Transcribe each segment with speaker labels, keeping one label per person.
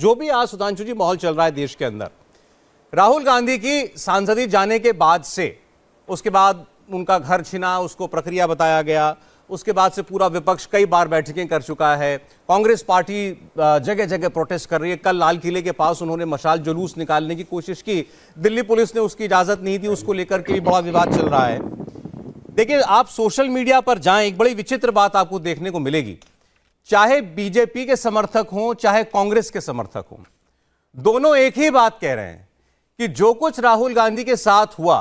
Speaker 1: जो भी आज सुधांशु जी माहौल चल रहा है देश के अंदर राहुल गांधी की सांसदी जाने के बाद से उसके बाद उनका घर छिना उसको प्रक्रिया बताया गया उसके बाद से पूरा विपक्ष कई बार बैठकें कर चुका है कांग्रेस पार्टी जगह जगह प्रोटेस्ट कर रही है कल लाल किले के पास उन्होंने मशाल जुलूस निकालने की कोशिश की दिल्ली पुलिस ने उसकी इजाज़त नहीं दी उसको लेकर के भी बड़ा विवाद चल रहा है देखिए आप सोशल मीडिया पर जाएं एक बड़ी विचित्र बात आपको देखने को मिलेगी चाहे बीजेपी के समर्थक हों चाहे कांग्रेस के समर्थक हों दोनों एक ही बात कह रहे हैं कि जो कुछ राहुल गांधी के साथ हुआ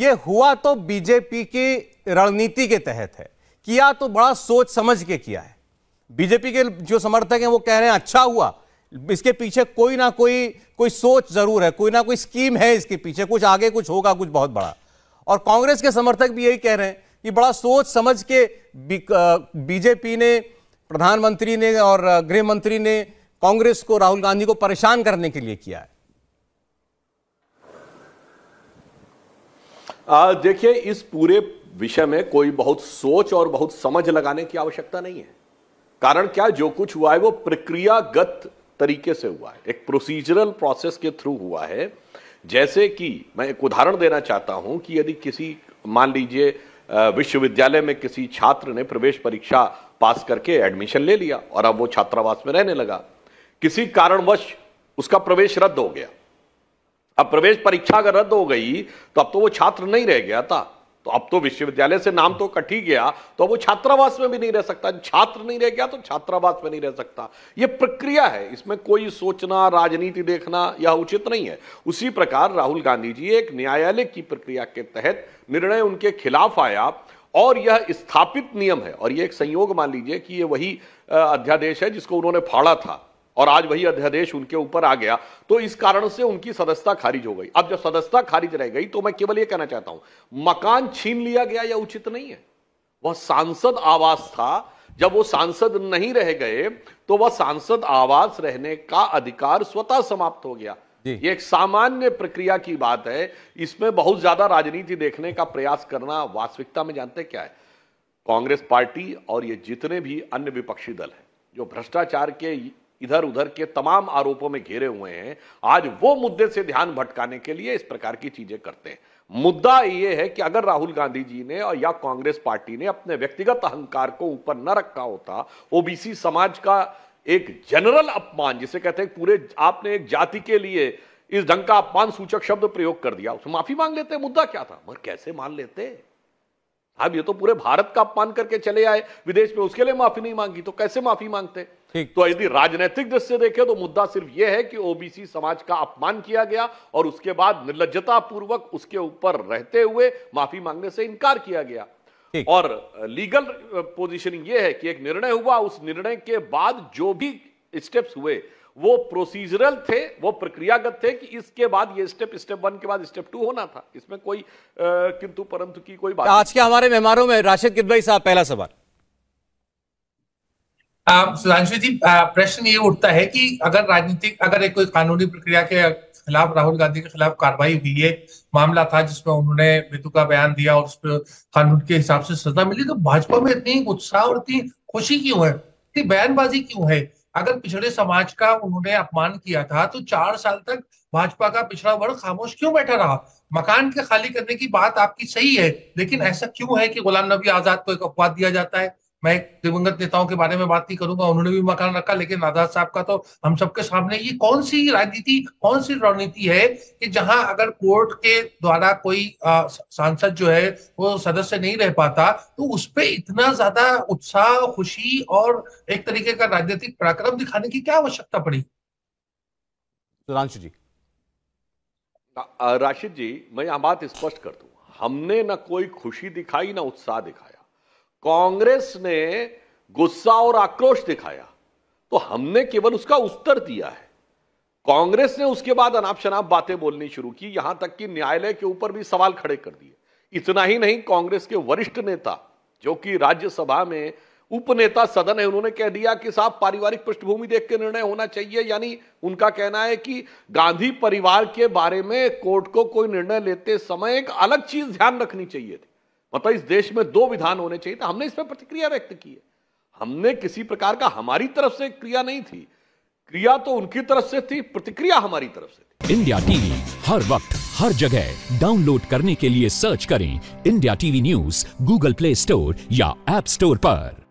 Speaker 1: यह हुआ तो बीजेपी की रणनीति के तहत है किया तो बड़ा सोच समझ के किया है बीजेपी के जो समर्थक हैं वो कह रहे हैं अच्छा हुआ इसके पीछे कोई ना कोई कोई सोच जरूर है कोई ना कोई स्कीम है इसके पीछे कुछ आगे कुछ होगा कुछ बहुत बड़ा और कांग्रेस के समर्थक भी यही कह रहे हैं कि बड़ा सोच समझ के बीजेपी ने प्रधानमंत्री ने और गृह मंत्री ने कांग्रेस को राहुल गांधी को परेशान करने के लिए किया है
Speaker 2: देखिए इस पूरे विषय में कोई बहुत सोच और बहुत समझ लगाने की आवश्यकता नहीं है कारण क्या जो कुछ हुआ है वो प्रक्रियागत तरीके से हुआ है एक प्रोसीजरल प्रोसेस के थ्रू हुआ है जैसे कि मैं एक उदाहरण देना चाहता हूं कि यदि किसी मान लीजिए विश्वविद्यालय में किसी छात्र ने प्रवेश परीक्षा पास करके एडमिशन ले लिया और अब वो छात्रावास में रहने लगा किसी कारणवश उसका प्रवेश रद्द हो गया अब प्रवेश परीक्षा अगर रद्द हो गई तो अब तो वो छात्र नहीं रह गया था तो अब तो विश्वविद्यालय से नाम तो कट ही गया तो वो छात्रावास में भी नहीं रह सकता छात्र नहीं रह गया तो छात्रावास में नहीं रह सकता ये प्रक्रिया है इसमें कोई सोचना राजनीति देखना यह उचित नहीं है उसी प्रकार राहुल गांधी जी एक न्यायालय की प्रक्रिया के तहत निर्णय उनके खिलाफ आया और यह स्थापित नियम है और यह एक संयोग मान लीजिए कि यह वही अध्यादेश है जिसको उन्होंने फाड़ा था और आज वही अध्यादेश उनके ऊपर आ गया तो इस कारण से उनकी सदस्यता खारिज हो गई अब जब सदस्यता खारिज रह गई तो मैं केवल यह कहना चाहता हूं मकान छीन लिया गया यह उचित नहीं है वह सांसद आवास था जब वो सांसद नहीं रह गए तो वह सांसद आवास रहने का अधिकार स्वतः समाप्त हो गया ये एक सामान्य प्रक्रिया की बात है इसमें बहुत ज्यादा राजनीति देखने का प्रयास करना वास्तविकता में जानते क्या है कांग्रेस पार्टी और ये जितने भी अन्य विपक्षी दल हैं जो भ्रष्टाचार के इधर उधर के तमाम आरोपों में घेरे हुए हैं आज वो मुद्दे से ध्यान भटकाने के लिए इस प्रकार की चीजें करते हैं मुद्दा यह है कि अगर राहुल गांधी जी ने और या कांग्रेस पार्टी ने अपने व्यक्तिगत अहंकार को ऊपर न रखा होता ओबीसी समाज का एक जनरल अपमान जिसे कहते हैं पूरे आपने एक जाति के लिए इस ढंग का अपमान सूचक शब्द प्रयोग कर दिया उसमें माफी मांग लेते मुद्दा क्या था मगर कैसे मान लेते अब ये तो पूरे भारत का अपमान करके चले आए विदेश में उसके लिए माफी नहीं मांगी तो कैसे माफी मांगते तो यदि राजनीतिक दृष्टि से देखें तो मुद्दा सिर्फ यह है कि ओबीसी समाज का अपमान किया गया और उसके बाद निर्लजता पूर्वक उसके ऊपर रहते हुए माफी मांगने से इनकार किया गया और लीगल पोजीशन ये है कि एक निर्णय हुआ उस निर्णय के बाद जो भी स्टेप्स हुए वो प्रोसीजरल थे वो प्रक्रियागत थे कि इसके बाद ये स्टेप स्टेप वन के बाद स्टेप टू होना था इसमें कोई किंतु परंतु की कोई बात आज
Speaker 1: के हमारे मेहमानों में राशिद किदबई साहब पहला सवाल
Speaker 3: सुधांशु जी प्रश्न ये उठता है कि अगर राजनीतिक अगर एक कोई कानूनी प्रक्रिया के खिलाफ राहुल गांधी के खिलाफ कार्रवाई हुई है मामला था जिसमें उन्होंने मृत्यु का बयान दिया और उस पर कानून के हिसाब से सजा मिली तो भाजपा में इतनी उत्साह और इतनी खुशी क्यों है इतनी बयानबाजी क्यों है अगर पिछड़े समाज का उन्होंने अपमान किया था तो चार साल तक भाजपा का पिछड़ा वर्ग खामोश क्यों बैठा रहा मकान के खाली करने की बात आपकी सही है लेकिन ऐसा क्यों है कि गुलाम नबी आजाद को एक अपवाद दिया जाता है मैं दिवंगत नेताओं के बारे में बात नहीं करूंगा उन्होंने भी मकान रखा लेकिन आजाद साहब का तो हम सबके सामने ये कौन सी राजनीति कौन सी रणनीति है कि जहां अगर कोर्ट के द्वारा कोई सांसद जो है वो सदस्य नहीं रह पाता तो उस पर इतना ज्यादा उत्साह खुशी और एक तरीके का राजनीतिक पराक्रम दिखाने की क्या आवश्यकता पड़ी
Speaker 2: सुधांशु जी राशिद जी मैं यहां बात स्पष्ट कर दू हमने ना कोई खुशी दिखाई ना उत्साह दिखाया कांग्रेस ने गुस्सा और आक्रोश दिखाया तो हमने केवल उसका उत्तर दिया है कांग्रेस ने उसके बाद अनाप शनाप बातें बोलनी शुरू की यहां तक कि न्यायालय के ऊपर भी सवाल खड़े कर दिए इतना ही नहीं कांग्रेस के वरिष्ठ नेता जो कि राज्यसभा में उपनेता सदन है उन्होंने कह दिया कि साहब पारिवारिक पृष्ठभूमि देख के निर्णय होना चाहिए यानी उनका कहना है कि गांधी परिवार के बारे में कोर्ट को कोई निर्णय लेते समय एक अलग चीज ध्यान रखनी चाहिए थी मतलब इस देश में दो विधान होने चाहिए था तो हमने इस पर प्रतिक्रिया व्यक्त की है हमने किसी प्रकार का हमारी तरफ से क्रिया नहीं थी क्रिया तो उनकी तरफ से थी प्रतिक्रिया हमारी तरफ से थी इंडिया टीवी हर वक्त हर जगह डाउनलोड करने के लिए सर्च करें India TV news Google Play Store या एप स्टोर पर